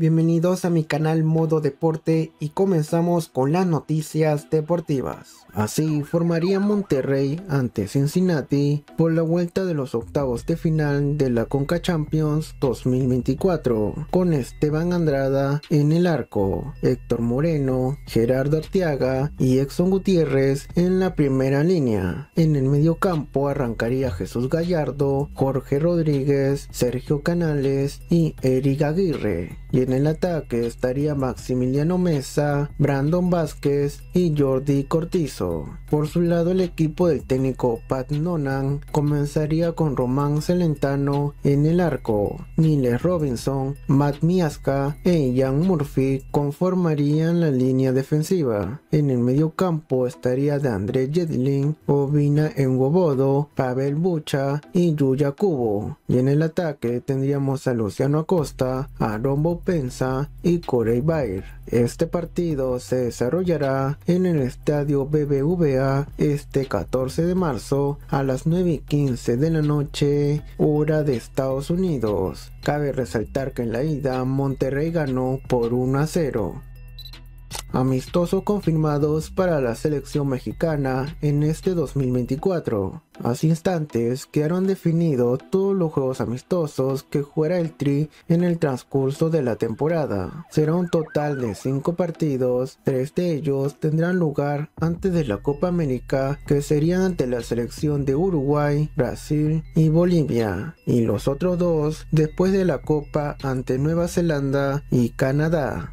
Bienvenidos a mi canal Modo Deporte y comenzamos con las noticias deportivas. Así formaría Monterrey ante Cincinnati por la vuelta de los octavos de final de la Conca Champions 2024 con Esteban Andrada en el arco, Héctor Moreno, Gerardo Arteaga y Exxon Gutiérrez en la primera línea. En el mediocampo arrancaría Jesús Gallardo, Jorge Rodríguez, Sergio Canales y Eric Aguirre. Y en el ataque estaría Maximiliano Mesa, Brandon Vázquez y Jordi Cortizo. Por su lado el equipo del técnico Pat Nonan comenzaría con Román Celentano en el arco. Niles Robinson, Matt Miasca e Ian Murphy conformarían la línea defensiva. En el medio campo estaría de André Jedlin, Ovina Engobodo, Pavel Bucha y Yuya Cubo. Y en el ataque tendríamos a Luciano Acosta, a Rombo Pensa y Corey Bayer. Este partido se desarrollará en el estadio BBVA este 14 de marzo a las 9 y 15 de la noche, hora de Estados Unidos. Cabe resaltar que en la ida Monterrey ganó por 1 a 0 amistoso confirmados para la selección mexicana en este 2024. Hace instantes quedaron definidos todos los juegos amistosos que jugará el Tri en el transcurso de la temporada. Será un total de 5 partidos, 3 de ellos tendrán lugar antes de la Copa América que serían ante la selección de Uruguay, Brasil y Bolivia y los otros dos después de la Copa ante Nueva Zelanda y Canadá.